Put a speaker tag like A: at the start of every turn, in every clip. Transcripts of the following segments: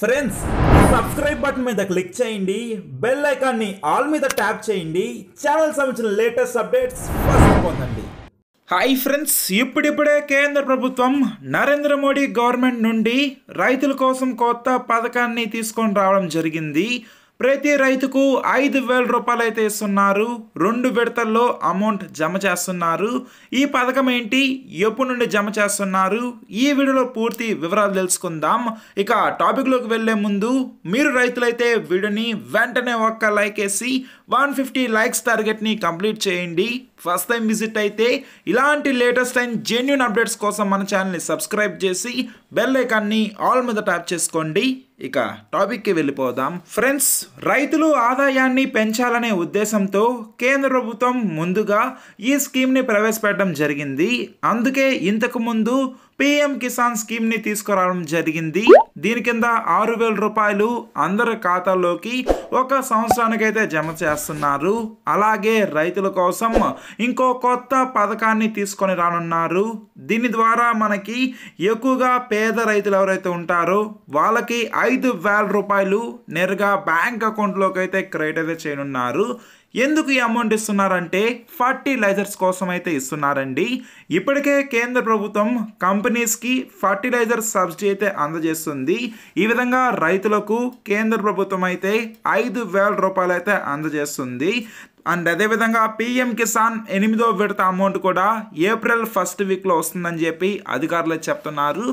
A: friends subscribe button మీద click చేయండి bell ఐకాన్ని ఆల్ మీద ట్యాప్ చేయండి ఛానల్ సంబంధించిన లేటెస్ట్ అప్డేట్స్ ఫస్ట్ పొందండి హాయ్ ఫ్రెండ్స్ ఇప్పుడిప్పుడే కేంద్ర ప్రభుత్వం నరేంద్ర మోడీ గవర్నమెంట్ నుండి రైతుల కోసం కొత్త పథకాన్ని తీసుకొని రావడం జరిగింది ప్రతి రైతుకు ఐదు వేల రూపాయలు అయితే ఇస్తున్నారు రెండు విడతల్లో అమౌంట్ జమ చేస్తున్నారు ఈ పథకం ఏంటి ఎప్పటి నుండి జమ చేస్తున్నారు ఈ వీడియోలో పూర్తి వివరాలు తెలుసుకుందాం ఇక టాపిక్లోకి వెళ్లే ముందు మీరు రైతులైతే వీడియోని వెంటనే ఒక్క లైక్ వేసి వన్ ఫిఫ్టీ లైక్స్ టార్గెట్ని కంప్లీట్ చేయండి ఫస్ట్ టైం విజిట్ అయితే ఇలాంటి లేటెస్ట్ అండ్ జెన్యున్ అప్డేట్స్ కోసం మన ఛానల్ని సబ్స్క్రైబ్ చేసి బెల్ ఐకాన్ని ఆల్ మీద ట్యాప్ చేసుకోండి ఇక టాపిక్కి వెళ్ళిపోదాం ఫ్రెండ్స్ రైతులు ఆదాయాన్ని పెంచాలనే ఉద్దేశంతో కేంద్ర ప్రభుత్వం ముందుగా ఈ స్కీమ్ని ప్రవేశపెట్టడం జరిగింది అందుకే ఇంతకుముందు పిఎం కిసాన్ స్కీమ్ ని తీసుకురావడం జరిగింది దీని కింద ఆరు వేల రూపాయలు అందరి ఖాతాల్లోకి ఒక సంవత్సరానికైతే జమ చేస్తున్నారు అలాగే రైతుల కోసం ఇంకో కొత్త పథకాన్ని తీసుకొని రానున్నారు దీని ద్వారా మనకి ఎక్కువగా పేద రైతులు ఎవరైతే ఉంటారో వాళ్ళకి ఐదు వేల రూపాయలు నేరుగా బ్యాంక్ అకౌంట్లోకి అయితే క్రెడిట్ అయితే చేయనున్నారు ఎందుకు ఈ అమౌంట్ ఇస్తున్నారంటే ఫర్టిలైజర్స్ కోసం అయితే ఇస్తున్నారండి ఇప్పటికే కేంద్ర ప్రభుత్వం కంపెనీస్కి ఫర్టిలైజర్ సబ్సిడీ అయితే అందజేస్తుంది ఈ విధంగా రైతులకు కేంద్ర ప్రభుత్వం అయితే ఐదు వేల రూపాయలు అయితే అందజేస్తుంది అండ్ అదేవిధంగా పీఎం కిసాన్ ఎనిమిదో విడత అమౌంట్ కూడా ఏప్రిల్ ఫస్ట్ వీక్లో వస్తుందని చెప్పి అధికారులు చెప్తున్నారు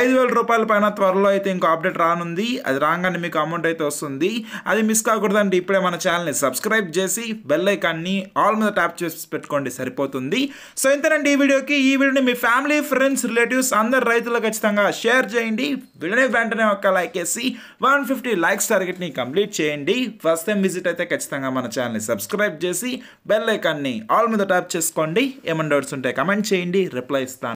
A: ఐదు వేల రూపాయల పైన త్వరలో అయితే ఇంకో అప్డేట్ రానుంది అది రాగానే మీకు అమౌంట్ అయితే వస్తుంది అది మిస్ కాకూడదండి ఇప్పుడే మన ఛానల్ని సబ్స్క్రైబ్ చేసి బెల్ ఐకాన్ని ఆల్ మీద ట్యాప్ చేసి పెట్టుకోండి సరిపోతుంది సో ఇంతేనండి ఈ వీడియోకి ఈ వీడియోని మీ ఫ్యామిలీ ఫ్రెండ్స్ రిలేటివ్స్ అందరు రైతులు ఖచ్చితంగా షేర్ చేయండి వీడియోని వెంటనే ఒక్క లైక్ వేసి వన్ ఫిఫ్టీ లైక్స్ టార్గెట్ని కంప్లీట్ చేయండి ఫస్ట్ టైం విజిట్ అయితే ఖచ్చితంగా మన ఛానల్ని సబ్స్క్రైబ్ చేసి బెల్ ఐకాన్ని ఆల్ మీద ట్యాప్ చేసుకోండి ఏమన్నా డౌట్స్ ఉంటే కమెంట్ చేయండి రిప్లై ఇస్తాను